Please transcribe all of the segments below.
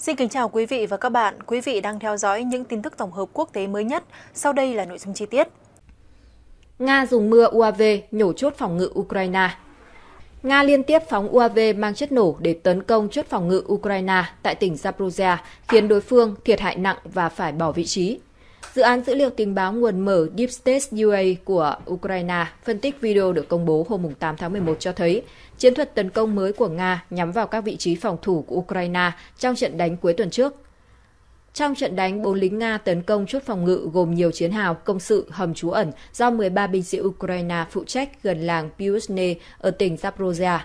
Xin kính chào quý vị và các bạn. Quý vị đang theo dõi những tin tức tổng hợp quốc tế mới nhất. Sau đây là nội dung chi tiết. Nga dùng mưa UAV nhổ chốt phòng ngự Ukraine. Nga liên tiếp phóng UAV mang chất nổ để tấn công chốt phòng ngự Ukraine tại tỉnh Zaporizhia, khiến đối phương thiệt hại nặng và phải bỏ vị trí. Dự án dữ liệu tình báo nguồn mở Deep State UA của Ukraine phân tích video được công bố hôm 8 tháng 11 cho thấy chiến thuật tấn công mới của Nga nhắm vào các vị trí phòng thủ của Ukraine trong trận đánh cuối tuần trước. Trong trận đánh, bốn lính Nga tấn công chốt phòng ngự gồm nhiều chiến hào, công sự, hầm trú ẩn do 13 binh sĩ Ukraine phụ trách gần làng Piusne ở tỉnh Zaporozhye.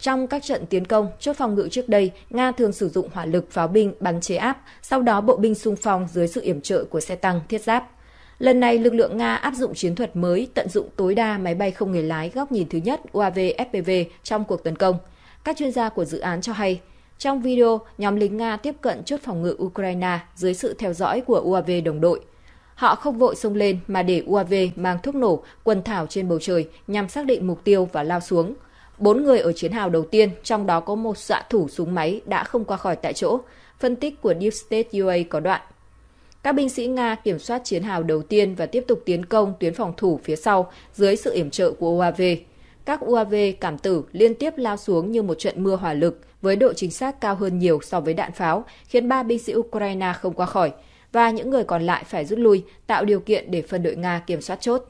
Trong các trận tiến công, chốt phòng ngự trước đây, Nga thường sử dụng hỏa lực pháo binh bắn chế áp, sau đó bộ binh xung phong dưới sự yểm trợ của xe tăng, thiết giáp. Lần này, lực lượng Nga áp dụng chiến thuật mới tận dụng tối đa máy bay không người lái góc nhìn thứ nhất UAV FPV trong cuộc tấn công. Các chuyên gia của dự án cho hay, trong video, nhóm lính Nga tiếp cận chốt phòng ngự Ukraine dưới sự theo dõi của UAV đồng đội. Họ không vội xông lên mà để UAV mang thuốc nổ quần thảo trên bầu trời nhằm xác định mục tiêu và lao xuống – Bốn người ở chiến hào đầu tiên, trong đó có một xạ thủ súng máy đã không qua khỏi tại chỗ. Phân tích của Deep State UA có đoạn. Các binh sĩ Nga kiểm soát chiến hào đầu tiên và tiếp tục tiến công tuyến phòng thủ phía sau dưới sự yểm trợ của UAV. Các UAV cảm tử liên tiếp lao xuống như một trận mưa hỏa lực với độ chính xác cao hơn nhiều so với đạn pháo, khiến ba binh sĩ Ukraine không qua khỏi và những người còn lại phải rút lui, tạo điều kiện để phân đội Nga kiểm soát chốt.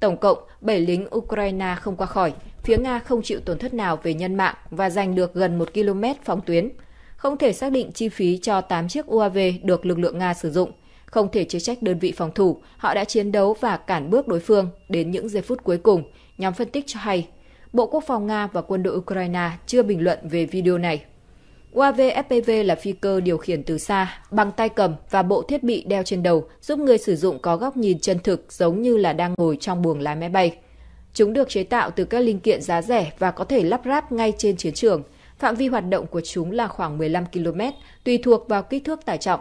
Tổng cộng, 7 lính Ukraine không qua khỏi, phía Nga không chịu tổn thất nào về nhân mạng và giành được gần 1 km phòng tuyến. Không thể xác định chi phí cho 8 chiếc UAV được lực lượng Nga sử dụng. Không thể chê trách đơn vị phòng thủ, họ đã chiến đấu và cản bước đối phương đến những giây phút cuối cùng, nhóm phân tích cho hay. Bộ Quốc phòng Nga và quân đội Ukraine chưa bình luận về video này. UAV FPV là phi cơ điều khiển từ xa, bằng tay cầm và bộ thiết bị đeo trên đầu giúp người sử dụng có góc nhìn chân thực giống như là đang ngồi trong buồng lái máy bay. Chúng được chế tạo từ các linh kiện giá rẻ và có thể lắp ráp ngay trên chiến trường. Phạm vi hoạt động của chúng là khoảng 15 km, tùy thuộc vào kích thước tải trọng.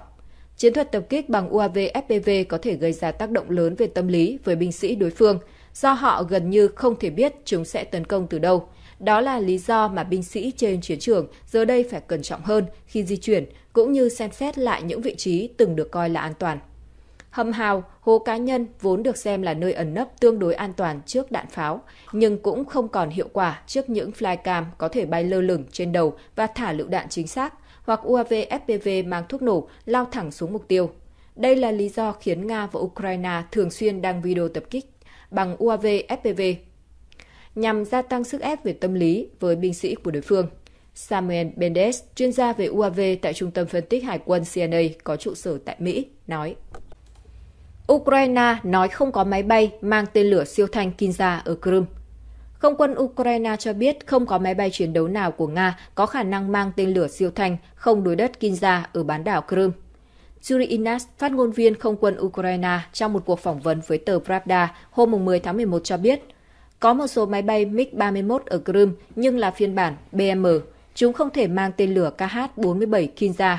Chiến thuật tập kích bằng UAV FPV có thể gây ra tác động lớn về tâm lý với binh sĩ đối phương, do họ gần như không thể biết chúng sẽ tấn công từ đâu. Đó là lý do mà binh sĩ trên chiến trường giờ đây phải cẩn trọng hơn khi di chuyển, cũng như xem xét lại những vị trí từng được coi là an toàn. Hầm hào, hố cá nhân vốn được xem là nơi ẩn nấp tương đối an toàn trước đạn pháo, nhưng cũng không còn hiệu quả trước những flycam có thể bay lơ lửng trên đầu và thả lựu đạn chính xác, hoặc UAV FPV mang thuốc nổ lao thẳng xuống mục tiêu. Đây là lý do khiến Nga và Ukraine thường xuyên đăng video tập kích bằng UAV FPV nhằm gia tăng sức ép về tâm lý với binh sĩ của đối phương. Samuel Bendes, chuyên gia về UAV tại Trung tâm Phân tích Hải quân CNA có trụ sở tại Mỹ, nói. Ukraine nói không có máy bay mang tên lửa siêu thanh Kinza ở Crimea. Không quân Ukraine cho biết không có máy bay chiến đấu nào của Nga có khả năng mang tên lửa siêu thanh không đối đất Kinza ở bán đảo Crimea. Yuri Inas, phát ngôn viên không quân Ukraine, trong một cuộc phỏng vấn với tờ Pravda hôm 10 tháng 11 cho biết, có một số máy bay MiG-31 ở Crimea nhưng là phiên bản BM. Chúng không thể mang tên lửa KH-47 Kinza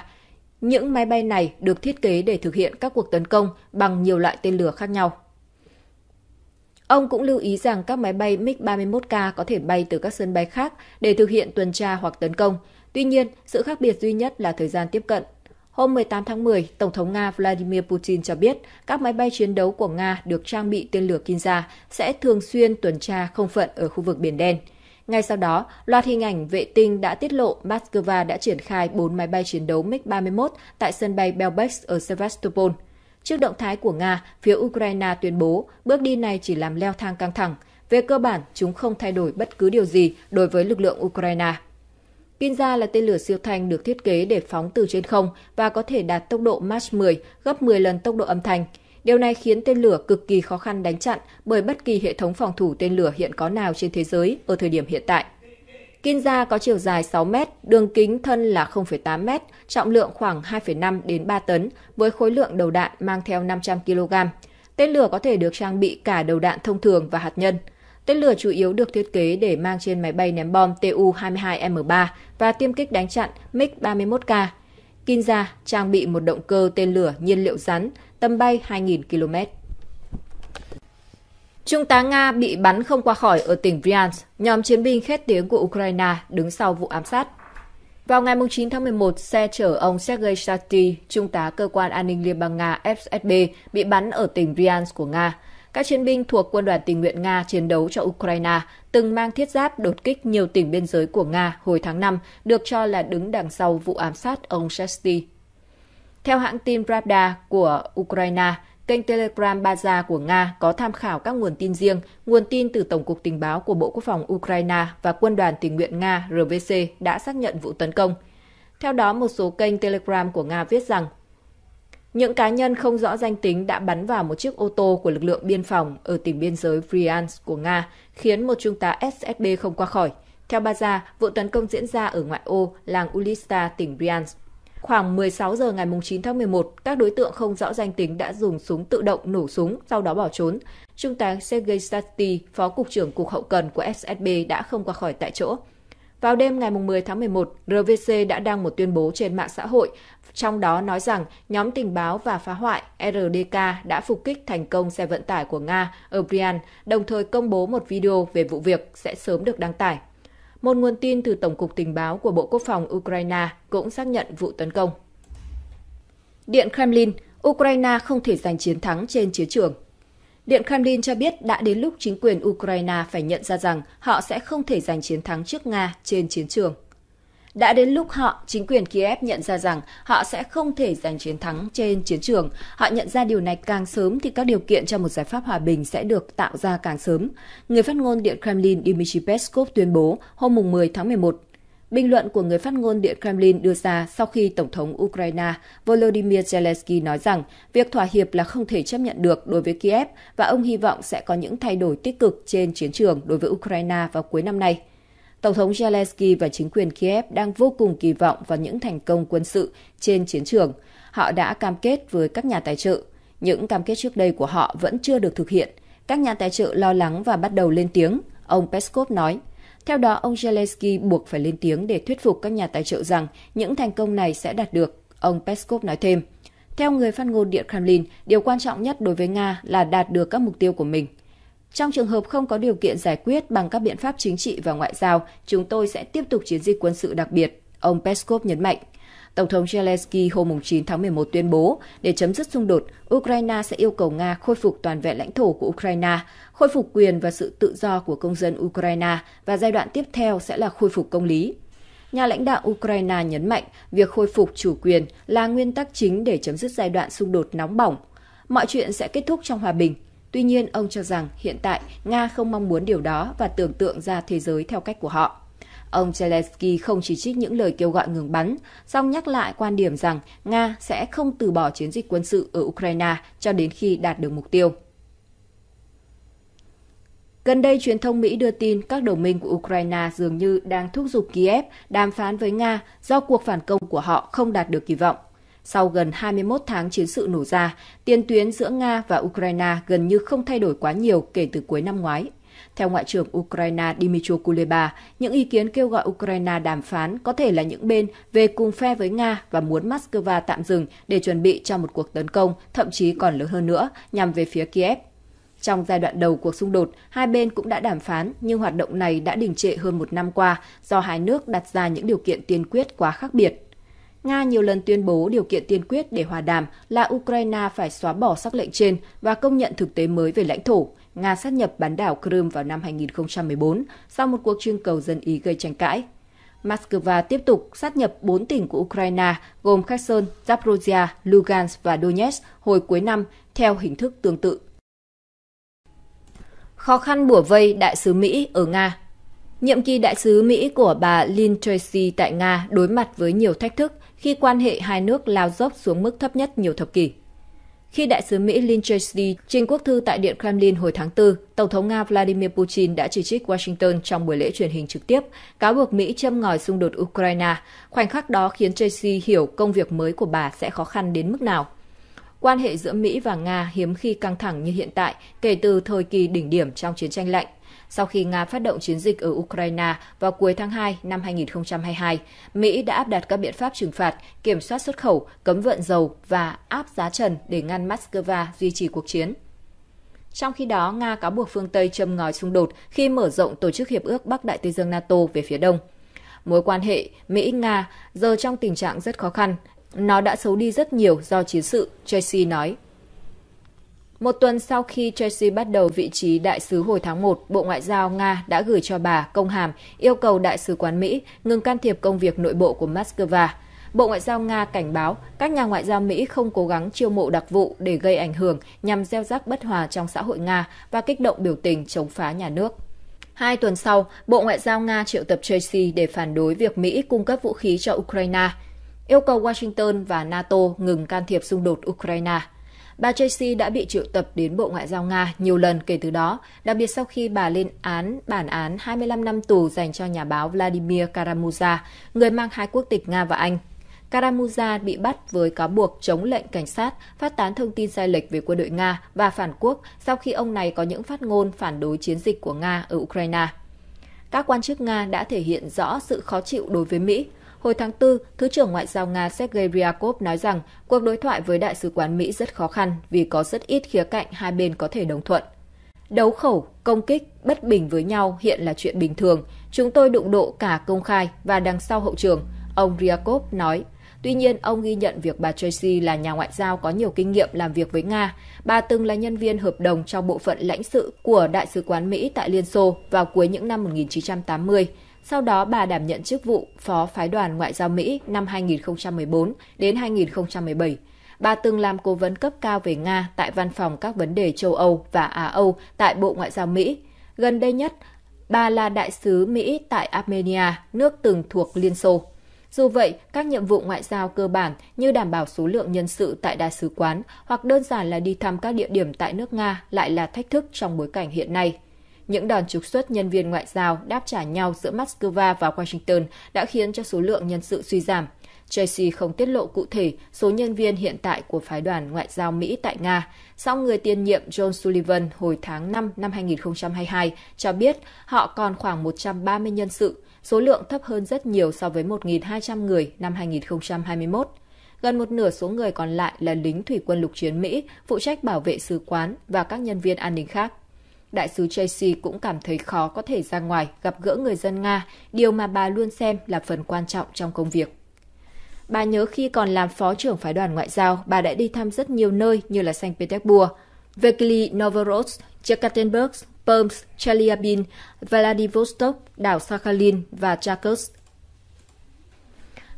những máy bay này được thiết kế để thực hiện các cuộc tấn công bằng nhiều loại tên lửa khác nhau. Ông cũng lưu ý rằng các máy bay MiG-31K có thể bay từ các sân bay khác để thực hiện tuần tra hoặc tấn công. Tuy nhiên, sự khác biệt duy nhất là thời gian tiếp cận. Hôm 18 tháng 10, Tổng thống Nga Vladimir Putin cho biết các máy bay chiến đấu của Nga được trang bị tên lửa Kinza sẽ thường xuyên tuần tra không phận ở khu vực Biển Đen – ngay sau đó, loạt hình ảnh vệ tinh đã tiết lộ Moscow đã triển khai 4 máy bay chiến đấu MiG-31 tại sân bay Belbex ở Sevastopol. Trước động thái của Nga, phía Ukraine tuyên bố bước đi này chỉ làm leo thang căng thẳng. Về cơ bản, chúng không thay đổi bất cứ điều gì đối với lực lượng Ukraine. Kinza là tên lửa siêu thanh được thiết kế để phóng từ trên không và có thể đạt tốc độ Mach 10, gấp 10 lần tốc độ âm thanh. Điều này khiến tên lửa cực kỳ khó khăn đánh chặn bởi bất kỳ hệ thống phòng thủ tên lửa hiện có nào trên thế giới ở thời điểm hiện tại. Kinza có chiều dài 6 m, đường kính thân là 0,8 m, trọng lượng khoảng 2,5 đến 3 tấn với khối lượng đầu đạn mang theo 500 kg. Tên lửa có thể được trang bị cả đầu đạn thông thường và hạt nhân. Tên lửa chủ yếu được thiết kế để mang trên máy bay ném bom Tu-22M3 và tiêm kích đánh chặn MiG-31K. Kinza trang bị một động cơ tên lửa nhiên liệu rắn tầm bay 2.000 km. Trung tá Nga bị bắn không qua khỏi ở tỉnh Bryansk, nhóm chiến binh khét tiếng của Ukraine đứng sau vụ ám sát. Vào ngày 9 tháng 11, xe chở ông Sergei Shati, trung tá cơ quan an ninh Liên bang Nga FSB, bị bắn ở tỉnh Bryansk của Nga. Các chiến binh thuộc quân đoàn tình nguyện Nga chiến đấu cho Ukraine từng mang thiết giáp đột kích nhiều tỉnh biên giới của Nga hồi tháng 5, được cho là đứng đằng sau vụ ám sát ông Shasti. Theo hãng tin Pravda của Ukraine, kênh Telegram Baza của Nga có tham khảo các nguồn tin riêng, nguồn tin từ Tổng cục Tình báo của Bộ Quốc phòng Ukraine và Quân đoàn Tình nguyện Nga RVC đã xác nhận vụ tấn công. Theo đó, một số kênh Telegram của Nga viết rằng những cá nhân không rõ danh tính đã bắn vào một chiếc ô tô của lực lượng biên phòng ở tỉnh biên giới Bryansk của Nga, khiến một trung tá SSB không qua khỏi. Theo Baza, vụ tấn công diễn ra ở ngoại ô làng Ulista, tỉnh Bryansk. Khoảng 16 giờ ngày 9 tháng 11, các đối tượng không rõ danh tính đã dùng súng tự động nổ súng, sau đó bỏ trốn. Trung tá Sergei Sasti, Phó Cục trưởng Cục Hậu Cần của SSB đã không qua khỏi tại chỗ. Vào đêm ngày 10 tháng 11, RVC đã đăng một tuyên bố trên mạng xã hội, trong đó nói rằng nhóm tình báo và phá hoại RDK đã phục kích thành công xe vận tải của Nga ở Bryansk, đồng thời công bố một video về vụ việc sẽ sớm được đăng tải. Một nguồn tin từ Tổng cục Tình báo của Bộ Quốc phòng Ukraine cũng xác nhận vụ tấn công. Điện Kremlin, Ukraine không thể giành chiến thắng trên chiến trường. Điện Kremlin cho biết đã đến lúc chính quyền Ukraine phải nhận ra rằng họ sẽ không thể giành chiến thắng trước Nga trên chiến trường. Đã đến lúc họ, chính quyền Kiev nhận ra rằng họ sẽ không thể giành chiến thắng trên chiến trường. Họ nhận ra điều này càng sớm thì các điều kiện cho một giải pháp hòa bình sẽ được tạo ra càng sớm. Người phát ngôn Điện Kremlin Dmitry Peskov tuyên bố hôm 10 tháng 11 Bình luận của người phát ngôn Điện Kremlin đưa ra sau khi Tổng thống Ukraine Volodymyr Zelensky nói rằng việc thỏa hiệp là không thể chấp nhận được đối với Kiev và ông hy vọng sẽ có những thay đổi tích cực trên chiến trường đối với Ukraine vào cuối năm nay. Tổng thống Zelensky và chính quyền Kiev đang vô cùng kỳ vọng vào những thành công quân sự trên chiến trường. Họ đã cam kết với các nhà tài trợ. Những cam kết trước đây của họ vẫn chưa được thực hiện. Các nhà tài trợ lo lắng và bắt đầu lên tiếng, ông Peskov nói. Theo đó, ông Zelensky buộc phải lên tiếng để thuyết phục các nhà tài trợ rằng những thành công này sẽ đạt được, ông Peskov nói thêm. Theo người phát ngôn Điện Kremlin, điều quan trọng nhất đối với Nga là đạt được các mục tiêu của mình – trong trường hợp không có điều kiện giải quyết bằng các biện pháp chính trị và ngoại giao, chúng tôi sẽ tiếp tục chiến dịch quân sự đặc biệt, ông Peskov nhấn mạnh. Tổng thống Zelensky hôm 9 tháng 11 tuyên bố, để chấm dứt xung đột, Ukraine sẽ yêu cầu Nga khôi phục toàn vẹn lãnh thổ của Ukraine, khôi phục quyền và sự tự do của công dân Ukraine và giai đoạn tiếp theo sẽ là khôi phục công lý. Nhà lãnh đạo Ukraine nhấn mạnh việc khôi phục chủ quyền là nguyên tắc chính để chấm dứt giai đoạn xung đột nóng bỏng. Mọi chuyện sẽ kết thúc trong hòa bình, Tuy nhiên, ông cho rằng hiện tại Nga không mong muốn điều đó và tưởng tượng ra thế giới theo cách của họ. Ông Zelensky không chỉ trích những lời kêu gọi ngừng bắn, song nhắc lại quan điểm rằng Nga sẽ không từ bỏ chiến dịch quân sự ở Ukraine cho đến khi đạt được mục tiêu. Gần đây, truyền thông Mỹ đưa tin các đồng minh của Ukraine dường như đang thúc giục Kiev đàm phán với Nga do cuộc phản công của họ không đạt được kỳ vọng. Sau gần 21 tháng chiến sự nổ ra, tiền tuyến giữa Nga và Ukraine gần như không thay đổi quá nhiều kể từ cuối năm ngoái. Theo Ngoại trưởng Ukraine Dmytro Kuleba, những ý kiến kêu gọi Ukraine đàm phán có thể là những bên về cùng phe với Nga và muốn Moscow tạm dừng để chuẩn bị cho một cuộc tấn công, thậm chí còn lớn hơn nữa, nhằm về phía Kiev. Trong giai đoạn đầu cuộc xung đột, hai bên cũng đã đàm phán, nhưng hoạt động này đã đình trệ hơn một năm qua do hai nước đặt ra những điều kiện tiên quyết quá khác biệt. Nga nhiều lần tuyên bố điều kiện tiên quyết để hòa đàm là Ukraine phải xóa bỏ sắc lệnh trên và công nhận thực tế mới về lãnh thổ. Nga sát nhập bán đảo Crimea vào năm 2014 sau một cuộc trưng cầu dân Ý gây tranh cãi. Moscow tiếp tục sát nhập 4 tỉnh của Ukraine gồm Kherson, Zaporozhia, Lugansk và Donetsk hồi cuối năm theo hình thức tương tự. Khó khăn bủa vây đại sứ Mỹ ở Nga Nhiệm kỳ đại sứ Mỹ của bà Lynn Tracy tại Nga đối mặt với nhiều thách thức khi quan hệ hai nước lao dốc xuống mức thấp nhất nhiều thập kỷ. Khi đại sứ Mỹ Lynn Chesney trình quốc thư tại Điện Kremlin hồi tháng 4, Tổng thống Nga Vladimir Putin đã chỉ trích Washington trong buổi lễ truyền hình trực tiếp, cáo buộc Mỹ châm ngòi xung đột Ukraine. Khoảnh khắc đó khiến Chesney hiểu công việc mới của bà sẽ khó khăn đến mức nào. Quan hệ giữa Mỹ và Nga hiếm khi căng thẳng như hiện tại kể từ thời kỳ đỉnh điểm trong chiến tranh lạnh sau khi Nga phát động chiến dịch ở Ukraine vào cuối tháng 2 năm 2022, Mỹ đã áp đặt các biện pháp trừng phạt, kiểm soát xuất khẩu, cấm vận dầu và áp giá trần để ngăn Moscow duy trì cuộc chiến. Trong khi đó, Nga cáo buộc phương Tây châm ngòi xung đột khi mở rộng tổ chức hiệp ước Bắc Đại Tây Dương NATO về phía đông. Mối quan hệ Mỹ-Nga giờ trong tình trạng rất khó khăn. Nó đã xấu đi rất nhiều do chiến sự, Tracy nói. Một tuần sau khi Chelsea bắt đầu vị trí đại sứ hồi tháng 1, Bộ Ngoại giao Nga đã gửi cho bà công hàm yêu cầu Đại sứ quán Mỹ ngừng can thiệp công việc nội bộ của Moscow. Bộ Ngoại giao Nga cảnh báo các nhà ngoại giao Mỹ không cố gắng chiêu mộ đặc vụ để gây ảnh hưởng nhằm gieo rắc bất hòa trong xã hội Nga và kích động biểu tình chống phá nhà nước. Hai tuần sau, Bộ Ngoại giao Nga triệu tập Chelsea để phản đối việc Mỹ cung cấp vũ khí cho Ukraine, yêu cầu Washington và NATO ngừng can thiệp xung đột Ukraine. Bà Tracy đã bị triệu tập đến Bộ Ngoại giao Nga nhiều lần kể từ đó, đặc biệt sau khi bà lên án bản án 25 năm tù dành cho nhà báo Vladimir Karamuza, người mang hai quốc tịch Nga và Anh. Karamuza bị bắt với cáo buộc chống lệnh cảnh sát, phát tán thông tin sai lệch về quân đội Nga và phản quốc sau khi ông này có những phát ngôn phản đối chiến dịch của Nga ở Ukraine. Các quan chức Nga đã thể hiện rõ sự khó chịu đối với Mỹ Hồi tháng 4, Thứ trưởng Ngoại giao Nga Sergei Ryakov nói rằng cuộc đối thoại với Đại sứ quán Mỹ rất khó khăn vì có rất ít khía cạnh hai bên có thể đồng thuận. Đấu khẩu, công kích, bất bình với nhau hiện là chuyện bình thường. Chúng tôi đụng độ cả công khai và đằng sau hậu trường, ông Ryakov nói. Tuy nhiên, ông ghi nhận việc bà Tracy là nhà ngoại giao có nhiều kinh nghiệm làm việc với Nga. Bà từng là nhân viên hợp đồng trong bộ phận lãnh sự của Đại sứ quán Mỹ tại Liên Xô vào cuối những năm 1980. Sau đó bà đảm nhận chức vụ Phó Phái đoàn Ngoại giao Mỹ năm 2014 đến 2017. Bà từng làm cố vấn cấp cao về Nga tại Văn phòng các vấn đề châu Âu và Á Âu tại Bộ Ngoại giao Mỹ. Gần đây nhất, bà là đại sứ Mỹ tại Armenia, nước từng thuộc Liên Xô. Dù vậy, các nhiệm vụ ngoại giao cơ bản như đảm bảo số lượng nhân sự tại đại sứ quán hoặc đơn giản là đi thăm các địa điểm tại nước Nga lại là thách thức trong bối cảnh hiện nay. Những đòn trục xuất nhân viên ngoại giao đáp trả nhau giữa Moscow và Washington đã khiến cho số lượng nhân sự suy giảm. Tracy không tiết lộ cụ thể số nhân viên hiện tại của phái đoàn ngoại giao Mỹ tại Nga. Sau người tiền nhiệm John Sullivan hồi tháng 5 năm 2022 cho biết họ còn khoảng 130 nhân sự, số lượng thấp hơn rất nhiều so với 1.200 người năm 2021. Gần một nửa số người còn lại là lính thủy quân lục chiến Mỹ, phụ trách bảo vệ sứ quán và các nhân viên an ninh khác đại sứ Tracy cũng cảm thấy khó có thể ra ngoài gặp gỡ người dân Nga, điều mà bà luôn xem là phần quan trọng trong công việc. Bà nhớ khi còn làm phó trưởng phái đoàn ngoại giao, bà đã đi thăm rất nhiều nơi như là Saint Petersburg, Vekli Novgorod, Yekaterinburg, Perms, Chelyabin, Vladivostok, đảo Sakhalin và Cherkasy.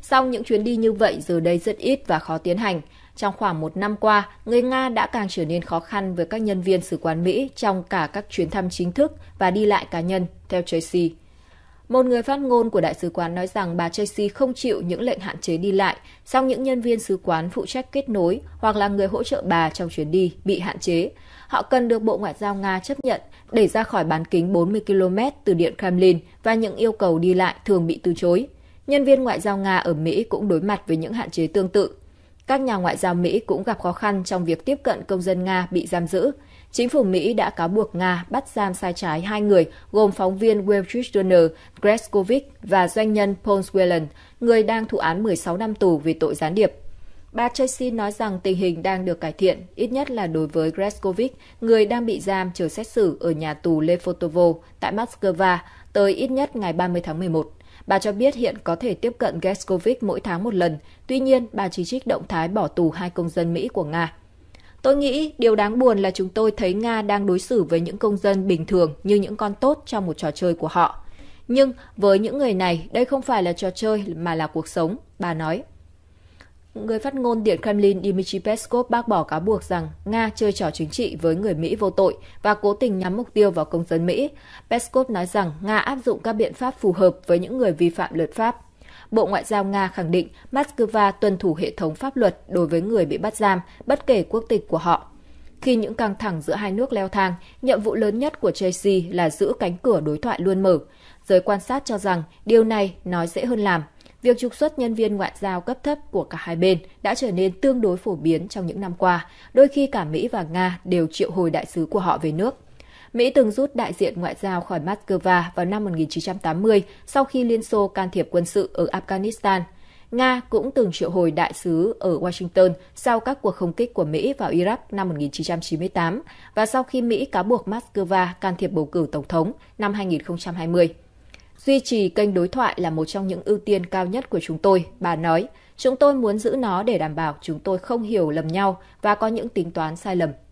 Sau những chuyến đi như vậy giờ đây rất ít và khó tiến hành – trong khoảng một năm qua, người Nga đã càng trở nên khó khăn với các nhân viên sứ quán Mỹ trong cả các chuyến thăm chính thức và đi lại cá nhân, theo Tracy. Một người phát ngôn của đại sứ quán nói rằng bà Tracy không chịu những lệnh hạn chế đi lại, song những nhân viên sứ quán phụ trách kết nối hoặc là người hỗ trợ bà trong chuyến đi bị hạn chế. Họ cần được Bộ Ngoại giao Nga chấp nhận để ra khỏi bán kính 40 km từ Điện Kremlin và những yêu cầu đi lại thường bị từ chối. Nhân viên ngoại giao Nga ở Mỹ cũng đối mặt với những hạn chế tương tự các nhà ngoại giao Mỹ cũng gặp khó khăn trong việc tiếp cận công dân Nga bị giam giữ. Chính phủ Mỹ đã cáo buộc Nga bắt giam sai trái hai người gồm phóng viên Wilfried Turner Greskovic và doanh nhân Paul Whelan, người đang thụ án 16 năm tù vì tội gián điệp. Bà Tracy nói rằng tình hình đang được cải thiện, ít nhất là đối với Greskovic, người đang bị giam chờ xét xử ở nhà tù Lefotovo tại Moscow tới ít nhất ngày 30 tháng 11. Bà cho biết hiện có thể tiếp cận Gershkovich mỗi tháng một lần, tuy nhiên bà chỉ trích động thái bỏ tù hai công dân Mỹ của Nga. Tôi nghĩ điều đáng buồn là chúng tôi thấy Nga đang đối xử với những công dân bình thường như những con tốt trong một trò chơi của họ. Nhưng với những người này, đây không phải là trò chơi mà là cuộc sống, bà nói. Người phát ngôn Điện Kremlin Dmitry Peskov bác bỏ cáo buộc rằng Nga chơi trò chính trị với người Mỹ vô tội và cố tình nhắm mục tiêu vào công dân Mỹ. Peskov nói rằng Nga áp dụng các biện pháp phù hợp với những người vi phạm luật pháp. Bộ Ngoại giao Nga khẳng định Moscow tuân thủ hệ thống pháp luật đối với người bị bắt giam, bất kể quốc tịch của họ. Khi những căng thẳng giữa hai nước leo thang, nhiệm vụ lớn nhất của JC là giữ cánh cửa đối thoại luôn mở. Giới quan sát cho rằng điều này nói dễ hơn làm – Việc trục xuất nhân viên ngoại giao cấp thấp của cả hai bên đã trở nên tương đối phổ biến trong những năm qua, đôi khi cả Mỹ và Nga đều triệu hồi đại sứ của họ về nước. Mỹ từng rút đại diện ngoại giao khỏi Moscow vào năm 1980 sau khi Liên Xô can thiệp quân sự ở Afghanistan. Nga cũng từng triệu hồi đại sứ ở Washington sau các cuộc không kích của Mỹ vào Iraq năm 1998 và sau khi Mỹ cáo buộc Moscow can thiệp bầu cử tổng thống năm 2020. Duy trì kênh đối thoại là một trong những ưu tiên cao nhất của chúng tôi, bà nói. Chúng tôi muốn giữ nó để đảm bảo chúng tôi không hiểu lầm nhau và có những tính toán sai lầm.